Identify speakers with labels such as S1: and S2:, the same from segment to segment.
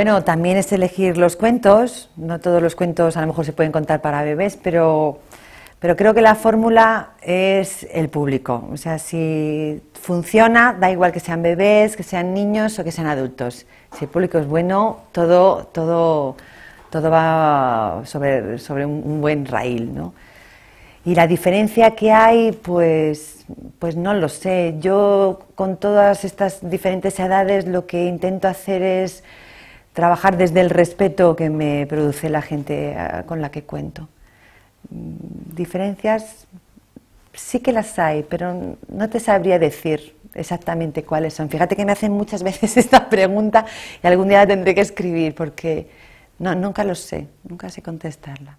S1: bueno, también es elegir los cuentos. No todos los cuentos a lo mejor se pueden contar para bebés, pero, creo que la fórmula es el público. O sea, si funciona, da igual que sean bebés, que sean niños o que sean adultos. Si el público es bueno, todo, va sobre, sobre un, buen raíl, ¿no? Y la diferencia que hay, pues, pues no lo sé. Yo con todas estas diferentes edades lo que intento hacer es trabajar desde el respeto que me produce la gente ah, con la que cuento. Mm, diferencias sí que las hay, pero no te sabría decir exactamente cuáles son. Fíjate que me hacen muchas veces esta pregunta y algún día la tendré que escribir porque nunca lo sé, nunca sé contestarla.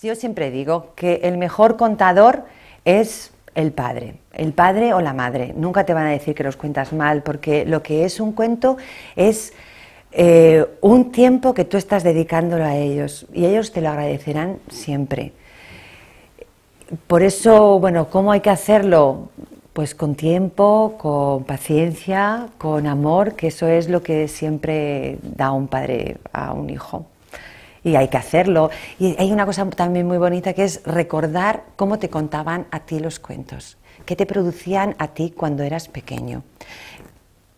S1: Yo siempre digo que el mejor contador es el padre, el padre o la madre. Nunca te van a decir que los cuentas mal, porque lo que es un cuento es eh, un tiempo que tú estás dedicándolo a ellos y ellos te lo agradecerán siempre. Por eso, bueno, ¿cómo hay que hacerlo? Pues con tiempo, con paciencia, con amor, que eso es lo que siempre da un padre a un hijo y hay que hacerlo. Y hay una cosa también muy bonita que es recordar cómo te contaban a ti los cuentos, qué te producían a ti cuando eras pequeño.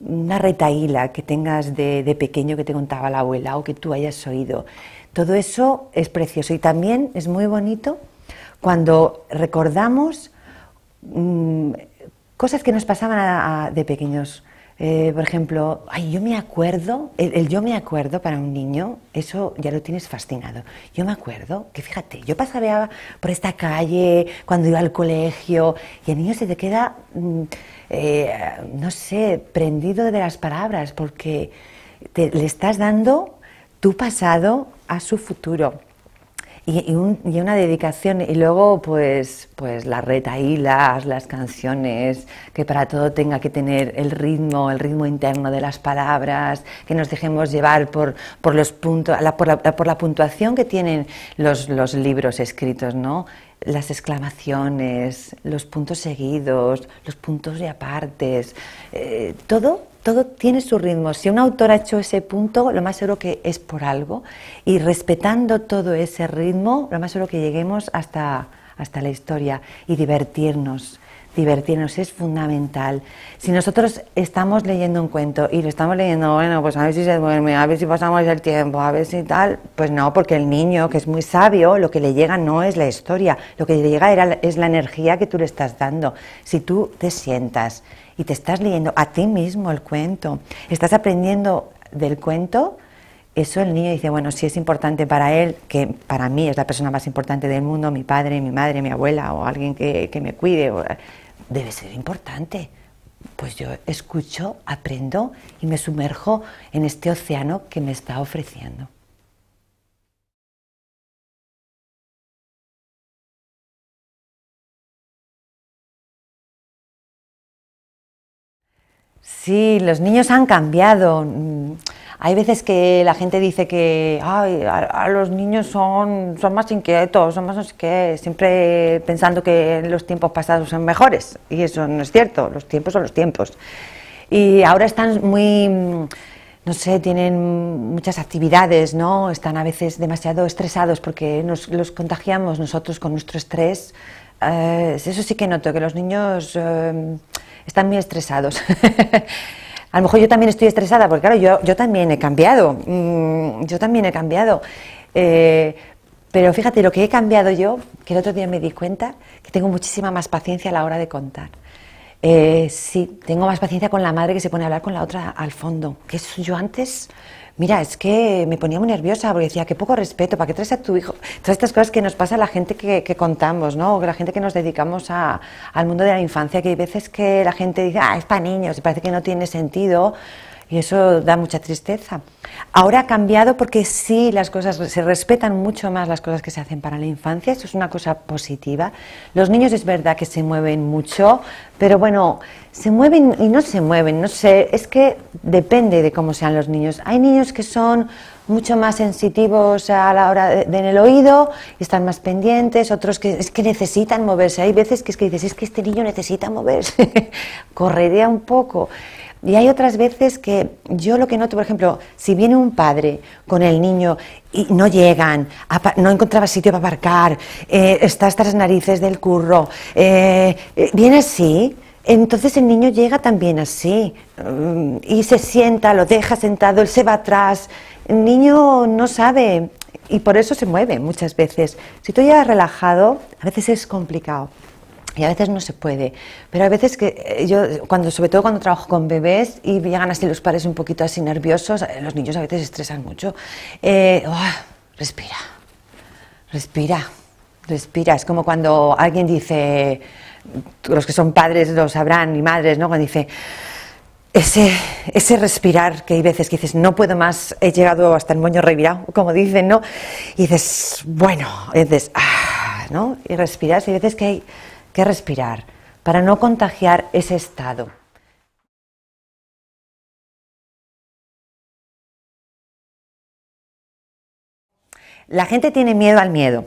S1: Una retaíla que tengas de, pequeño que te contaba la abuela o que tú hayas oído. Todo eso es precioso y también es muy bonito cuando recordamos mm, cosas que nos pasaban de pequeños. Eh, por ejemplo, ay, yo me acuerdo, el, yo me acuerdo para un niño, eso ya lo tienes fascinado. Yo me acuerdo que, fíjate, yo pasaba por esta calle cuando iba al colegio y el niño se te queda, mm, eh, no sé, prendido de las palabras porque le estás dando tu pasado a su futuro. Y, una dedicación. Y luego, pues, pues las retailas, las canciones, que para todo tenga que tener el ritmo, el ritmo interno de las palabras, que nos dejemos llevar por, por, los puntos, la, por, la, por la puntuación que tienen los, los libros escritos, ¿no? las exclamaciones, los puntos seguidos, los puntos de apartes, eh, todo todo tiene su ritmo. Si un autor ha hecho ese punto, lo más seguro que es por algo. Y respetando todo ese ritmo, lo más seguro que lleguemos hasta, hasta la historia y divertirnos divertirnos es fundamental. Si nosotros estamos leyendo un cuento y lo estamos leyendo, bueno, pues a ver si se duerme, a ver si pasamos el tiempo, a ver si tal, pues no, porque el niño, que es muy sabio, lo que le llega no es la historia, lo que le llega era, es la energía que tú le estás dando. Si tú te sientas y te estás leyendo a ti mismo el cuento, estás aprendiendo del cuento, eso el niño dice, bueno, si es importante para él, que para mí es la persona más importante del mundo, mi padre, mi madre, mi abuela o alguien que, me cuide, debe ser importante. Pues yo escucho, aprendo y me sumerjo en este océano que me está ofreciendo. Sí, los niños han cambiado. Mm, hay veces que la gente dice que a, los niños son, son más inquietos, son más no sé qué, siempre pensando que los tiempos pasados son mejores. Y eso no es cierto, los tiempos son los tiempos. Y ahora están muy no sé, tienen muchas actividades, ¿no? Están a veces demasiado estresados porque nos los contagiamos nosotros con nuestro estrés. Eh, eso sí que noto, que los niños eh, están muy estresados. a lo mejor yo también estoy estresada, porque claro, yo, yo también he cambiado, mm, yo también he cambiado. Eh, pero fíjate, lo que he cambiado yo, que el otro día me di cuenta, que tengo muchísima más paciencia a la hora de contar. Eh, sí, tengo más paciencia con la madre que se pone a hablar con la otra al fondo. Que eso yo antes mira, es que me ponía muy nerviosa porque decía, qué poco respeto, ¿para qué traes a tu hijo? Todas estas cosas que nos pasa a la gente que, contamos, ¿no? O la gente que nos dedicamos a, al mundo de la infancia, que hay veces que la gente dice, ah, es para niños, y parece que no tiene sentido. Y eso da mucha tristeza. Ahora ha cambiado porque sí, las cosas se respetan mucho más las cosas que se hacen para la infancia. Eso es una cosa positiva. Los niños es verdad que se mueven mucho, pero bueno, se mueven y no se mueven. No sé, es que depende de cómo sean los niños. Hay niños que son mucho más sensitivos a la hora de, en el oído y están más pendientes. Otros que es que necesitan moverse. Hay veces que que dices es que este niño necesita moverse, correría un poco. Y hay otras veces que yo lo que noto, por ejemplo, si viene un padre con el niño y no llegan, no encontraba sitio para aparcar, eh, está hasta las narices del curro, eh, eh, viene así, entonces el niño llega también así mm, y se sienta, lo deja sentado, él se va atrás. El niño no sabe y por eso se mueve muchas veces. Si tú ya has relajado, a veces es complicado y a veces no se puede. Pero a veces que eh, yo, cuando, sobre todo cuando trabajo con bebés y llegan así los padres un poquito así nerviosos, eh, los niños a veces estresan mucho. Eh, ¡oh! respira, respira, respira. Es como cuando alguien dice, los que son padres lo sabrán y madres, ¿no? Cuando dice, ese, ese respirar que hay veces que dices, no puedo más, he llegado hasta el moño revirado, como dicen, ¿no? Y dices, bueno, y dices, ah, ¿no? Y respiras y hay veces que hay que respirar para no contagiar ese estado. La gente tiene miedo al miedo.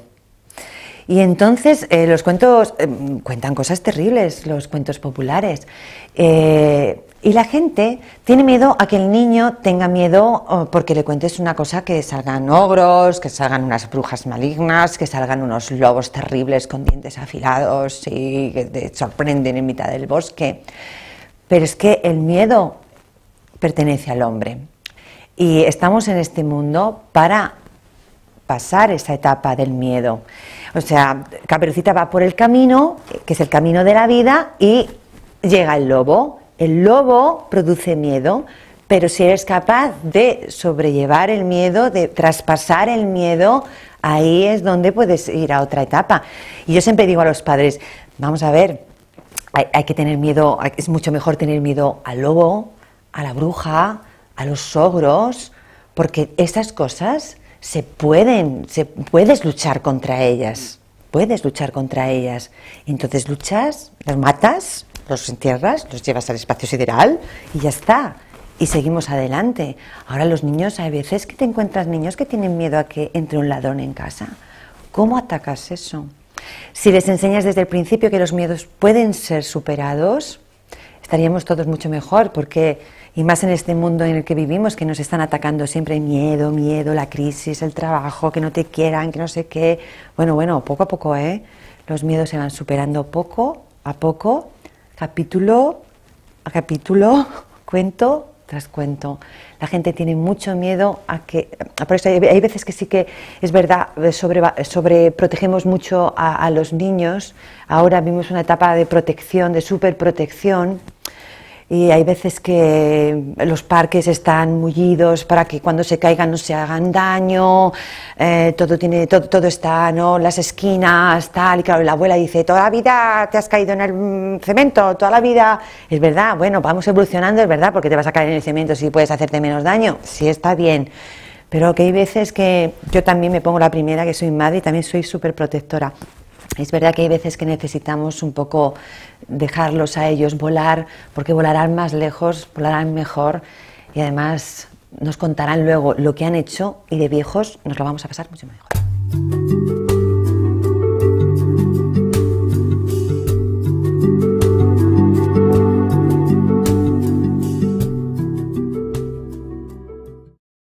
S1: Y entonces eh, los cuentos eh, cuentan cosas terribles, los cuentos populares. Eh, y la gente tiene miedo a que el niño tenga miedo porque le cuentes una cosa que salgan ogros, que salgan unas brujas malignas, que salgan unos lobos terribles con dientes afilados y que te sorprenden en mitad del bosque. Pero es que el miedo pertenece al hombre. Y estamos en este mundo para pasar esa etapa del miedo. O sea, Caperucita va por el camino, que es el camino de la vida, y llega el lobo. El lobo produce miedo, pero si eres capaz de sobrellevar el miedo, de traspasar el miedo, ahí es donde puedes ir a otra etapa. Y yo siempre digo a los padres, vamos a ver, hay, que tener miedo, es mucho mejor tener miedo al lobo, a la bruja, a los ogros, porque esas cosas se pueden, se, puedes luchar contra ellas, puedes luchar contra ellas. Entonces luchas, los matas, los entierras, los llevas al espacio sideral y ya está. Y seguimos adelante. Ahora los niños, hay veces que te encuentras niños que tienen miedo a que entre un ladrón en casa. ¿Cómo atacas eso? Si les enseñas desde el principio que los miedos pueden ser superados, estaríamos todos mucho mejor, porque, y más en este mundo en el que vivimos, que nos están atacando siempre miedo, miedo, la crisis, el trabajo, que no te quieran, que no sé qué. Bueno, bueno, poco a poco, ¿eh? Los miedos se van superando poco a poco, capítulo a capítulo, cuento tras cuento. La gente tiene mucho miedo a que... Por eso hay, veces que sí que es verdad, eh, sobre, sobre protegemos mucho a, los niños. Ahora vimos una etapa de protección, de superprotección, y hay veces que los parques están mullidos para que cuando se caigan no se hagan daño, eh, todo, tiene, todo, está, ¿no? las esquinas, tal, y claro, la abuela dice, toda la vida te has caído en el mm, cemento, toda la vida, es verdad, bueno, vamos evolucionando, es verdad, porque te vas a caer en el cemento si puedes hacerte menos daño, sí está bien, pero que hay veces que yo también me pongo la primera, que soy madre y también soy súper protectora. Es verdad que hay veces que necesitamos un poco dejarlos a ellos volar, porque volarán más lejos, volarán mejor y además nos contarán luego lo que han hecho y de viejos nos lo vamos a pasar mucho mejor.